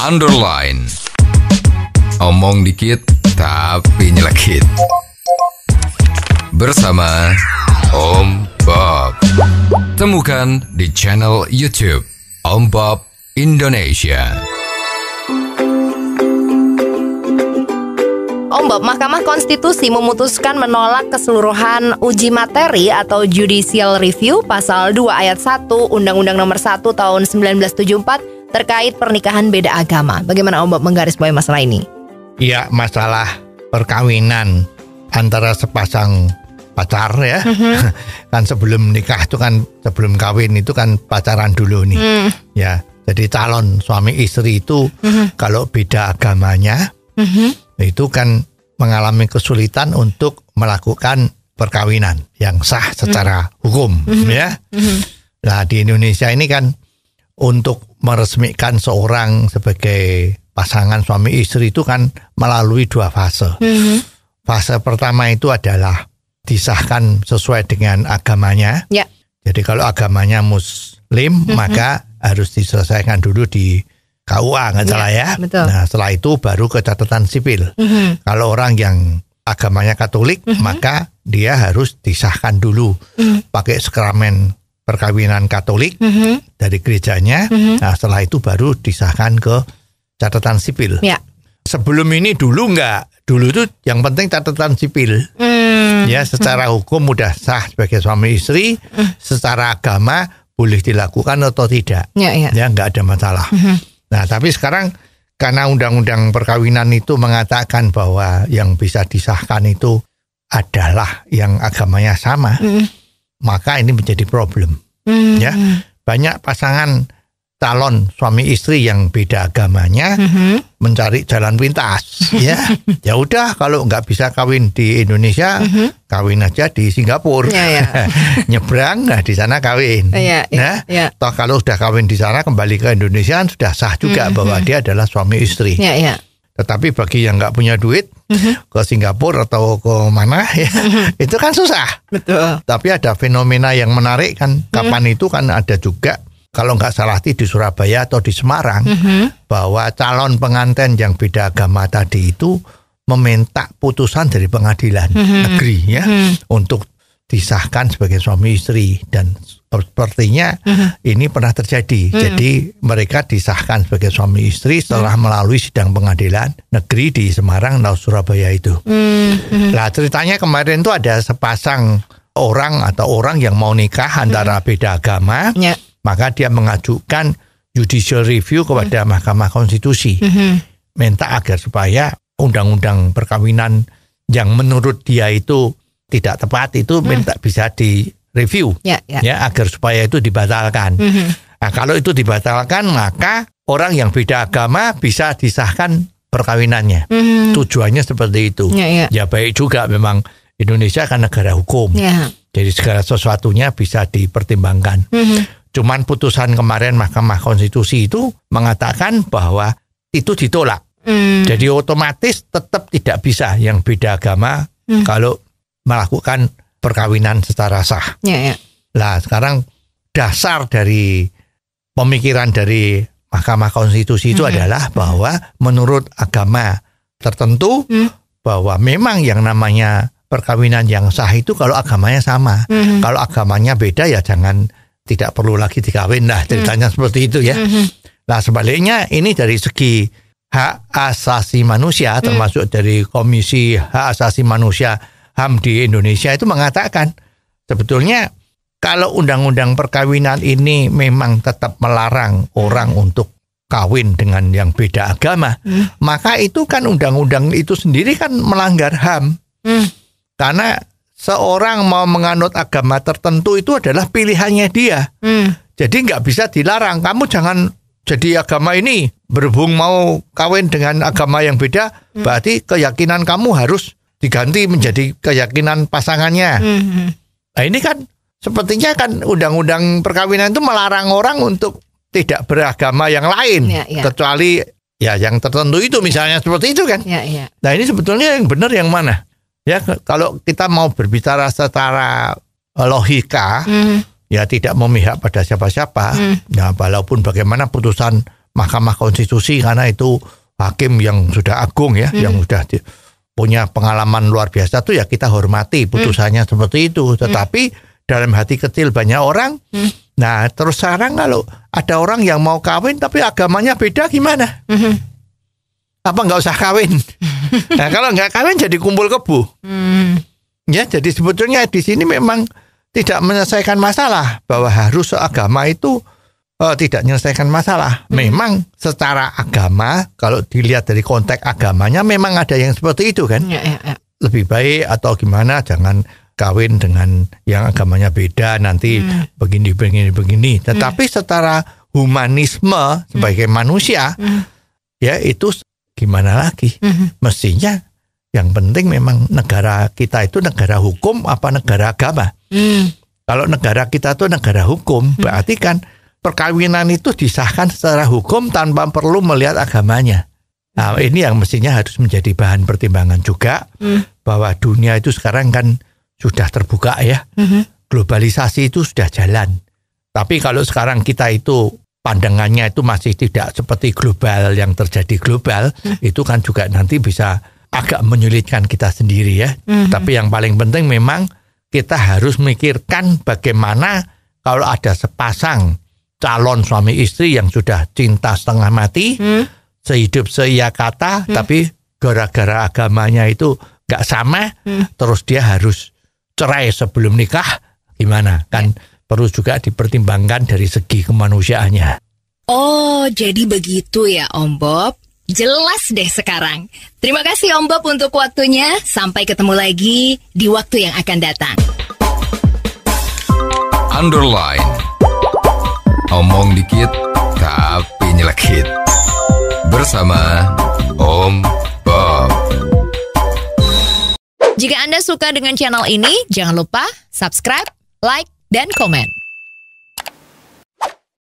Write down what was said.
underline. Omong dikit tapi nyelekit. Bersama Om Bob. Temukan di channel YouTube Om Bob Indonesia. Om Bob, Mahkamah Konstitusi memutuskan menolak keseluruhan uji materi atau judicial review pasal 2 ayat 1 Undang-Undang Nomor 1 tahun 1974 terkait pernikahan beda agama. Bagaimana Om Bob menggarisbawahi masalah ini? Iya, masalah perkawinan antara sepasang pacar ya. Mm-hmm. kan sebelum nikah itu kan sebelum kawin itu kan pacaran dulu nih. Mm. Ya. Jadi calon suami istri itu mm-hmm. kalau beda agamanya mm-hmm. itu kan mengalami kesulitan untuk melakukan perkawinan yang sah secara mm-hmm. hukum mm-hmm. ya. Mm-hmm. Nah, di Indonesia ini kan untuk meresmikan seorang sebagai pasangan suami istri itu kan melalui dua fase. Mm-hmm. Fase pertama itu adalah disahkan sesuai dengan agamanya. Yeah. Jadi kalau agamanya muslim mm-hmm. maka harus diselesaikan dulu di KUA nggak yeah, salah ya. Betul. Nah setelah itu baru ke catatan sipil. Mm-hmm. Kalau orang yang agamanya Katolik mm-hmm. maka dia harus disahkan dulu mm-hmm. pakai sekramen perkawinan Katolik mm -hmm. dari gerejanya. Mm -hmm. Nah, setelah itu baru disahkan ke catatan sipil. Ya. Sebelum ini dulu nggak, dulu itu yang penting catatan sipil. Mm. Ya, secara mm. hukum udah sah sebagai suami istri, mm. secara agama boleh dilakukan atau tidak. Ya, ya. ya nggak ada masalah. Mm -hmm. Nah, tapi sekarang karena undang-undang perkawinan itu mengatakan bahwa yang bisa disahkan itu adalah yang agamanya sama. Mm maka ini menjadi problem. Hmm. Ya, banyak pasangan calon suami istri yang beda agamanya hmm mencari jalan pintas hmm. ya ya udah kalau nggak bisa kawin di Indonesia hmm kawin aja di Singapura yeah, yeah. nyebrang nah di sana kawin yeah, yeah, nah yeah. toh kalau sudah kawin di sana kembali ke Indonesia sudah sah juga hmm bahwa hmm. dia adalah suami istri yeah, yeah. tetapi bagi yang nggak punya duit ke Singapura atau ke mana ya mm-hmm. itu kan susah betul tapi ada fenomena yang menarik kan mm-hmm. kapan mm-hmm. itu kan ada juga kalau nggak salah di Surabaya atau di Semarang mm-hmm. bahwa calon pengantin yang beda agama tadi itu meminta putusan dari pengadilan mm-hmm. negeri ya mm-hmm. untuk disahkan sebagai suami istri dan sepertinya uh-huh. ini pernah terjadi. Uh-huh. Jadi mereka disahkan sebagai suami istri setelah uh-huh. melalui sidang pengadilan negeri di Semarang atau Surabaya itu. Uh-huh. Nah ceritanya kemarin itu ada sepasang orang atau orang yang mau nikah antara uh-huh. beda agama, yeah. maka dia mengajukan judicial review kepada uh-huh. Mahkamah Konstitusi, uh-huh. minta agar supaya undang-undang perkawinan yang menurut dia itu tidak tepat itu minta uh-huh. bisa di review ya, ya. ya agar supaya itu dibatalkan. Mm -hmm. Nah, kalau itu dibatalkan maka orang yang beda agama bisa disahkan perkawinannya. Mm -hmm. Tujuannya seperti itu. Ya, ya. ya baik juga memang Indonesia kan negara hukum. Ya. Jadi segala sesuatunya bisa dipertimbangkan. Mm -hmm. Cuman putusan kemarin Mahkamah Konstitusi itu mengatakan bahwa itu ditolak. Mm. Jadi otomatis tetap tidak bisa yang beda agama mm. kalau melakukan perkawinan secara sah. Ya, ya. Nah sekarang dasar dari pemikiran dari Mahkamah Konstitusi itu -hmm. adalah bahwa menurut agama tertentu mm. bahwa memang yang namanya perkawinan yang sah itu kalau agamanya sama. -hmm. Kalau agamanya beda ya jangan tidak perlu lagi dikawin lah mm. ceritanya mm. seperti itu ya. Mm -hmm. Nah sebaliknya ini dari segi hak asasi manusia mm. termasuk dari Komisi Hak Asasi Manusia HAM di Indonesia itu mengatakan sebetulnya kalau undang-undang perkawinan ini memang tetap melarang orang untuk kawin dengan yang beda agama, hmm. maka itu kan undang-undang itu sendiri kan melanggar HAM. Hmm. Karena seorang mau menganut agama tertentu itu adalah pilihannya dia. Hmm. Jadi nggak bisa dilarang. Kamu jangan jadi agama ini berhubung mau kawin dengan agama yang beda, hmm. berarti keyakinan kamu harus diganti menjadi keyakinan pasangannya. Mm -hmm. Nah ini kan sepertinya kan undang-undang perkawinan itu melarang orang untuk tidak beragama yang lain ya, ya. kecuali ya yang tertentu itu misalnya ya. seperti itu kan. Ya, ya. Nah ini sebetulnya yang benar yang mana? Ya kalau kita mau berbicara secara eh, logika mm. ya tidak memihak pada siapa-siapa. Mm. Ya walaupun bagaimana putusan Mahkamah Konstitusi karena itu hakim yang sudah agung ya, mm. yang sudah punya pengalaman luar biasa tuh ya kita hormati hmm. putusannya hmm. seperti itu. Hmm. Tetapi hmm. dalam hati kecil banyak orang. Hmm. Nah terus sekarang kalau ada orang yang mau kawin tapi agamanya beda gimana? Hmm. Apa nggak usah kawin? nah kalau nggak kawin jadi kumpul kebu. Hmm. Ya jadi sebetulnya di sini memang tidak menyelesaikan masalah bahwa harus seagama itu uh, tidak menyelesaikan masalah. Hmm. Memang secara agama kalau dilihat dari konteks agamanya memang ada yang seperti itu kan. Ya, ya, ya. Lebih baik atau gimana jangan kawin dengan yang agamanya beda nanti hmm. begini begini begini. Tetapi hmm. secara humanisme sebagai hmm. manusia hmm. ya itu gimana lagi? Hmm. Mestinya yang penting memang negara kita itu negara hukum apa negara agama. Hmm. Kalau negara kita itu negara hukum hmm. berarti kan perkawinan itu disahkan secara hukum tanpa perlu melihat agamanya. Nah, ini yang mestinya harus menjadi bahan pertimbangan juga hmm. bahwa dunia itu sekarang kan sudah terbuka ya. Hmm. Globalisasi itu sudah jalan. Tapi kalau sekarang kita itu pandangannya itu masih tidak seperti global yang terjadi global, hmm. itu kan juga nanti bisa agak menyulitkan kita sendiri ya. Hmm. Tapi yang paling penting memang kita harus mikirkan bagaimana kalau ada sepasang calon suami istri yang sudah cinta setengah mati, hmm. sehidup seia kata, hmm. tapi gara-gara agamanya itu nggak sama, hmm. terus dia harus cerai sebelum nikah, gimana? Kan ya. perlu juga dipertimbangkan dari segi kemanusiaannya. Oh, jadi begitu ya, Om Bob. Jelas deh sekarang. Terima kasih Om Bob untuk waktunya. Sampai ketemu lagi di waktu yang akan datang. Underline Omong dikit, tapi nyelekit. Bersama Om Bob. Jika Anda suka dengan channel ini, jangan lupa subscribe, like, dan komen.